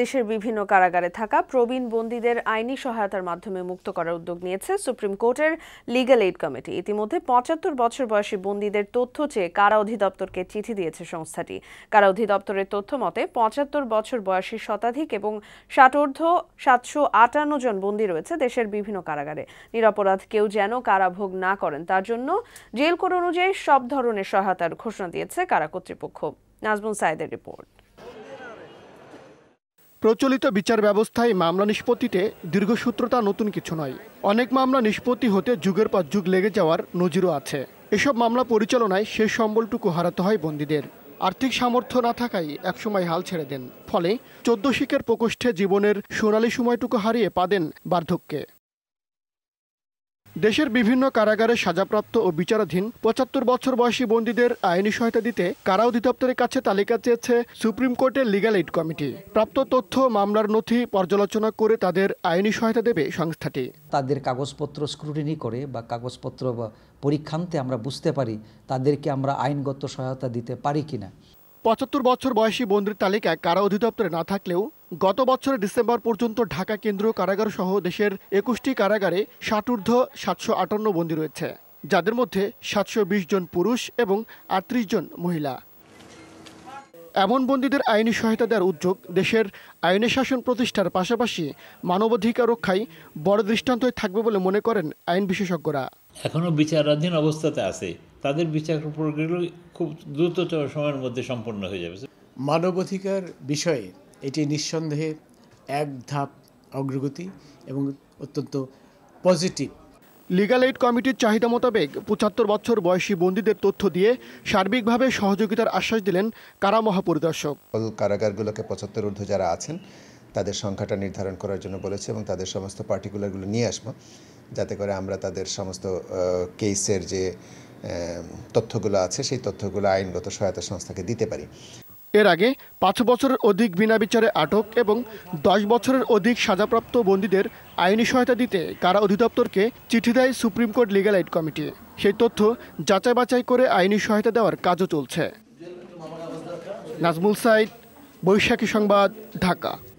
দেশের বিভিন্ন কারাগারে থাকা প্রবীণ বন্দীদের আইনি সহায়তার মাধ্যমে মুক্ত করার উদ্যোগ নিয়েছে সুপ্রিম কোর্টের লিগাল এইড কমিটি ইতিমধ্যে পঁচাত্তর বছর বয়সী বন্দীদের তথ্য চেয়ে কারা অধিদপ্তরকে চিঠি দিয়েছে সংস্থাটি কারা অধিদপ্তরের তথ্য মতে পঁচাত্তর বছর বয়সী শতাধিক এবং ষাটোর্ধ সাতশো আটান্ন জন বন্দী রয়েছে দেশের বিভিন্ন কারাগারে নিরপরাধ কেউ যেন কারাভোগ না করেন তার জন্য জেল কোড অনুযায়ী সব ধরনের সহায়তার ঘোষণা দিয়েছে কারা কর্তৃপক্ষ নাজমুল সাইদের রিপোর্ট প্রচলিত বিচার ব্যবস্থায় মামলা নিষ্পত্তিতে দীর্ঘসূত্রতা নতুন কিছু নয় অনেক মামলা নিষ্পত্তি হতে যুগের পর যুগ লেগে যাওয়ার নজিরও আছে এসব মামলা পরিচালনায় শেষ সম্বলটুকু হারাতে হয় বন্দীদের আর্থিক সামর্থ্য না থাকায় একসময় হাল ছেড়ে দেন ফলে চোদ্দ শিখের প্রকোষ্ঠে জীবনের সোনালি সময়টুকু হারিয়ে পা দেন বার্ধক্যে দেশের বিভিন্ন কারাগারে সাজাপ্রাপ্ত ও বিচারাধীন পঁচাত্তর বছর বয়সী বন্দীদের আইনি সহায়তা দিতে কারা অধিদপ্তরের কাছে তালিকা চেয়েছে সুপ্রিম কোর্টের লিগাল এইড কমিটি প্রাপ্ত তথ্য মামলার নথি পর্যালোচনা করে তাদের আইনি সহায়তা দেবে সংস্থাটি তাদের কাগজপত্র স্ক্রুটিনি করে বা কাগজপত্র পরীক্ষান্তে আমরা বুঝতে পারি তাদেরকে আমরা আইনগত সহায়তা দিতে পারি কিনা পঁচাত্তর বছর বয়সী বন্দির তালিকায় কারা অধিদপ্তরে না থাকলেও গত বছর ডিসেম্বর পর্যন্ত ঢাকা কেন্দ্রীয় কারাগার সহ দেশের একুশটি কারাগারে ষাটূর্ধ্ব সাতশো আটান্ন বন্দী রয়েছে যাদের মধ্যে সাতশো জন পুরুষ এবং আটত্রিশ জন মহিলা এমন বন্দীদের আইনি সহায়তা দেওয়ার উদ্যোগ দেশের আইনে শাসন প্রতিষ্ঠার পাশাপাশি মানবাধিকার রক্ষায় বড় দৃষ্টান্ত থাকবে বলে মনে করেন আইন বিশেষজ্ঞরা এখনও বিচারাধীন অবস্থাতে আছে তাদের বিচার প্রক্রিয়া খুব দ্রুততর সময়ের মধ্যে সম্পন্ন হয়ে যাবে মানবাধিকার বিষয়ে এটি নিঃসন্দেহে এক ধাপ অগ্রগতি এবং অত্যন্ত পজিটিভ লিগাল এইড কমিটির চাহিদা মোতাবেক পঁচাত্তর বছর বয়সী বন্দীদের তথ্য দিয়ে সার্বিকভাবে সহযোগিতার আশ্বাস দিলেন কারা মহাপরিদর্শক কারাগারগুলোকে পঁচাত্তর ঊর্ধ্ব যারা আছেন তাদের সংখ্যাটা নির্ধারণ করার জন্য বলেছে এবং তাদের সমস্ত পার্টিকুলারগুলো নিয়ে আসবো যাতে করে আমরা তাদের সমস্ত কেসের যে তথ্যগুলো আছে সেই তথ্যগুলো আইনগত সহায়তা সংস্থাকে দিতে পারি এর আগে পাঁচ বছরের অধিক বিনা বিচারে আটক এবং দশ বছরের অধিক সাজাপ্রাপ্ত বন্দীদের আইনি সহায়তা দিতে কারা অধিদপ্তরকে চিঠি দেয় supreme court legal aid committee সেই তথ্য যাচাই বাছাই করে আইনি সহায়তা দেওয়ার কাজও চলছে নাজমুল সাইদ বৈশাখী সংবাদ ঢাকা